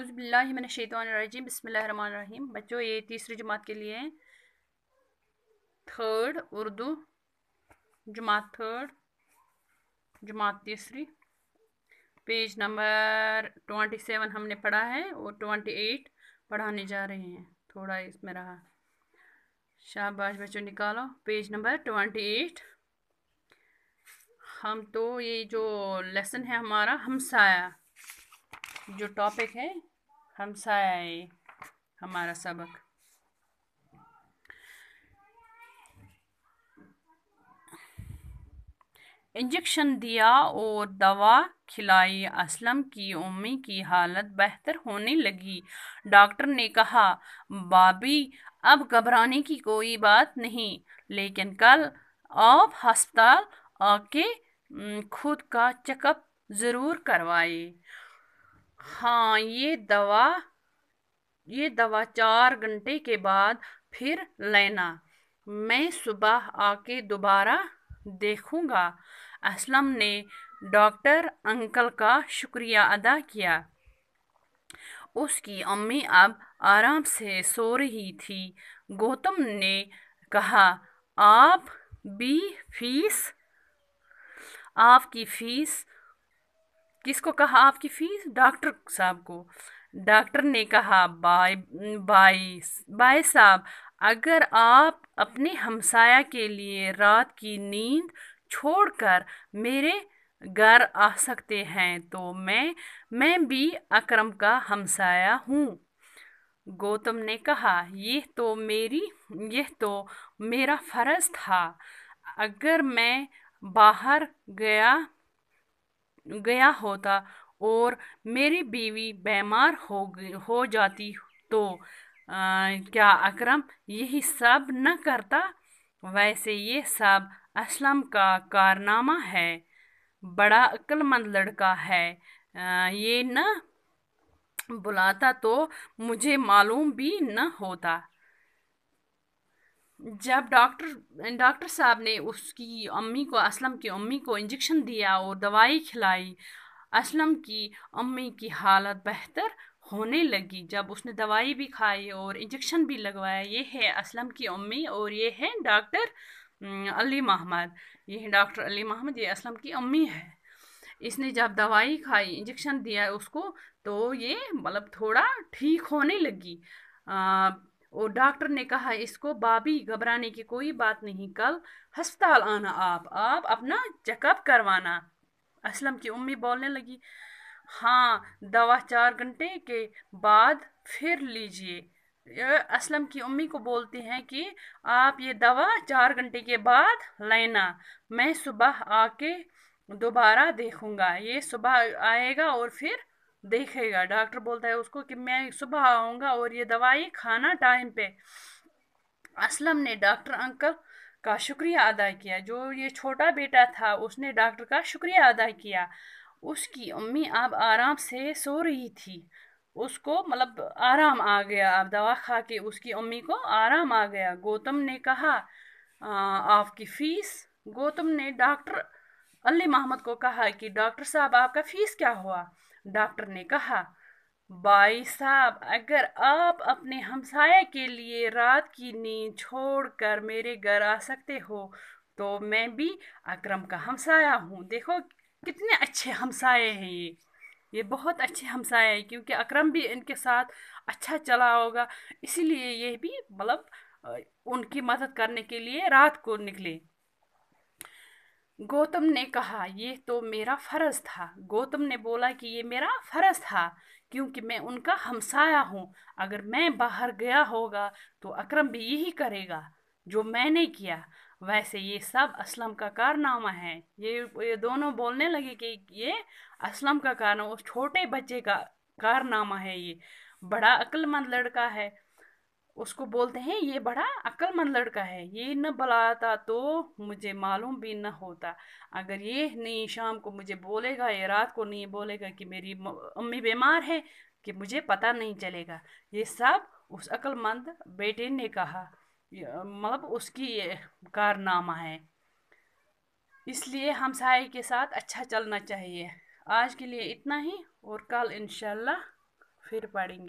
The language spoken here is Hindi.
अज़बिल्लाशैतरजीम बसमीम बच्चों ये तीसरी जमात के लिए थर्ड उर्दू जमात थर्ड जमात तीसरी पेज नंबर ट्वेंटी सेवन हमने पढ़ा है और ट्वेंटी एट पढ़ाने जा रहे हैं थोड़ा इसमें रहा शाबाश बच्चों निकालो पेज नंबर ट्वेंटी एट हम तो ये जो लेसन है हमारा हमसाया जो टॉपिक है साए हमारा सबक इंजेक्शन दिया और दवा खिलाई असलम की उम्मी की हालत बेहतर होने लगी डॉक्टर ने कहा बाबी अब घबराने की कोई बात नहीं लेकिन कल आप हस्पताल आके खुद का चेकअप ज़रूर करवाए हाँ ये दवा ये दवा चार घंटे के बाद फिर लेना मैं सुबह आके दोबारा देखूंगा असलम ने डॉक्टर अंकल का शुक्रिया अदा किया उसकी अम्मी अब आराम से सो रही थी गौतम ने कहा आप भी फीस आपकी फीस किसको कहा आपकी फ़ीस डॉक्टर साहब को डॉक्टर ने कहा बाय बाय बाय साहब अगर आप अपने हमसाया के लिए रात की नींद छोड़कर मेरे घर आ सकते हैं तो मैं मैं भी अकरम का हमसाया हूँ गौतम ने कहा यह तो मेरी यह तो मेरा फ़र्ज़ था अगर मैं बाहर गया गया होता और मेरी बीवी बीमार हो हो जाती तो आ, क्या अकरम यही सब न करता वैसे ये सब असलम का कारनामा है बड़ा अक्लमंद लड़का है आ, ये न बुलाता तो मुझे मालूम भी न होता जब डॉक्टर डॉक्टर साहब ने उसकी अम्मी को असलम की अम्मी को इंजेक्शन दिया और दवाई खिलाई असलम की अम्मी की हालत बेहतर होने लगी जब उसने दवाई भी खाई और इंजेक्शन भी लगवाया ये है असलम की अम्मी और ये है डॉक्टर अली महमद ये है डॉक्टर अली महमद ये असलम की अम्मी है इसने जब दवाई खाई इंजेक्शन दिया उसको तो ये मतलब थोड़ा ठीक होने लगी आ, और डॉक्टर ने कहा इसको बाबी घबराने की कोई बात नहीं कल हस्पताल आना आप आप अपना चेकअप करवाना असलम की उम्मी बोलने लगी हाँ दवा चार घंटे के बाद फिर लीजिए असलम की उम्मी को बोलती हैं कि आप ये दवा चार घंटे के बाद लेना मैं सुबह आके दोबारा देखूंगा ये सुबह आएगा और फिर देखेगा डॉक्टर बोलता है उसको कि मैं सुबह आऊँगा और ये दवाई खाना टाइम पे असलम ने डॉक्टर अंकल का शुक्रिया अदा किया जो ये छोटा बेटा था उसने डॉक्टर का शुक्रिया अदा किया उसकी अम्मी अब आराम से सो रही थी उसको मतलब आराम आ गया अब दवा खा के उसकी अम्मी को आराम आ गया गौतम ने कहा आपकी फ़ीस गौतम ने डॉक्टर अली मोहम्मद को कहा कि डॉक्टर साहब आपका फ़ीस क्या हुआ डॉक्टर ने कहा भाई साहब अगर आप अपने हमसाये के लिए रात की नींद छोड़कर मेरे घर आ सकते हो तो मैं भी अकरम का हमसाया हूँ देखो कितने अच्छे हमसाए हैं ये ये बहुत अच्छे हमसाए हैं क्योंकि अकरम भी इनके साथ अच्छा चला होगा इसीलिए ये भी मतलब उनकी मदद करने के लिए रात को निकले गौतम ने कहा यह तो मेरा फ़र्ज़ था गौतम ने बोला कि ये मेरा फ़र्ज़ था क्योंकि मैं उनका हमसाया हूँ अगर मैं बाहर गया होगा तो अकरम भी यही करेगा जो मैंने किया वैसे ये सब असलम का कारनामा है ये ये दोनों बोलने लगे कि ये असलम का कारनामा उस छोटे बच्चे का कारनामा है ये बड़ा अक्लमंद लड़का है उसको बोलते हैं ये बड़ा अक्लमंद लड़का है ये न बुलाता तो मुझे मालूम भी न होता अगर ये नहीं शाम को मुझे बोलेगा ये रात को नहीं बोलेगा कि मेरी अम्मी बीमार है कि मुझे पता नहीं चलेगा ये सब उस अक्लमंद बेटे ने कहा मतलब उसकी कारनामा है इसलिए हम हमसाए के साथ अच्छा चलना चाहिए आज के लिए इतना ही और कल इन फिर पढ़ेंगे